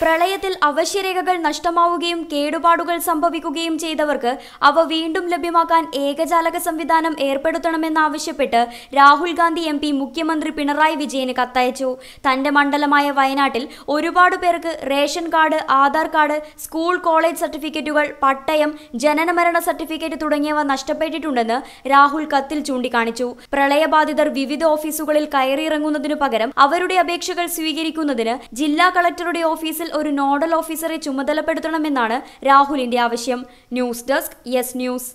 പ്രളയത്തിൽ അവശ്യരേഖകൾ നഷ്ടമാവുകയും കേടുപാടുകൾ സംഭവിക്കുകയും ചെയ്തവർക്ക് അവ വീണ്ടും ലഭ്യമാക്കാൻ ഏകജാലക സംവിധാനം ഏർപ്പെടുത്തണമെന്നാവശ്യപ്പെട്ട് രാഹുൽ ഗാന്ധി എം പി മുഖ്യമന്ത്രി പിണറായി വിജയന് കത്തയച്ചു തന്റെ മണ്ഡലമായ വയനാട്ടിൽ ഒരുപാട് പേർക്ക് ration card Aadhaar card school college സർട്ടിഫിക്കറ്റുകൾ പട്ടയം ജനനമരണ സർട്ടിഫിക്കറ്റ് തുടങ്ങിയവ നഷ്ടപ്പെട്ടിട്ടുണ്ടെന്ന് രാഹുൽ കത്തിൽ ചൂണ്ടിക്കാണിച്ചു പ്രളയബാധിതർ വിവിധ ഓഫീസുകളിൽ കയറിയിറങ്ങുന്നതിനു പകരം അവരുടെ അപേക്ഷകൾ സ്വീകരിക്കുന്നതിന് ജില്ലാ കളക്ടറുടെ ഓഫീസിൽ ഒരു നോഡൽ ഓഫീസറെ ചുമതലപ്പെടുത്തണമെന്നാണ് രാഹുലിന്റെ ആവശ്യം ന്യൂസ് ഡെസ്ക് യെസ് ന്യൂസ്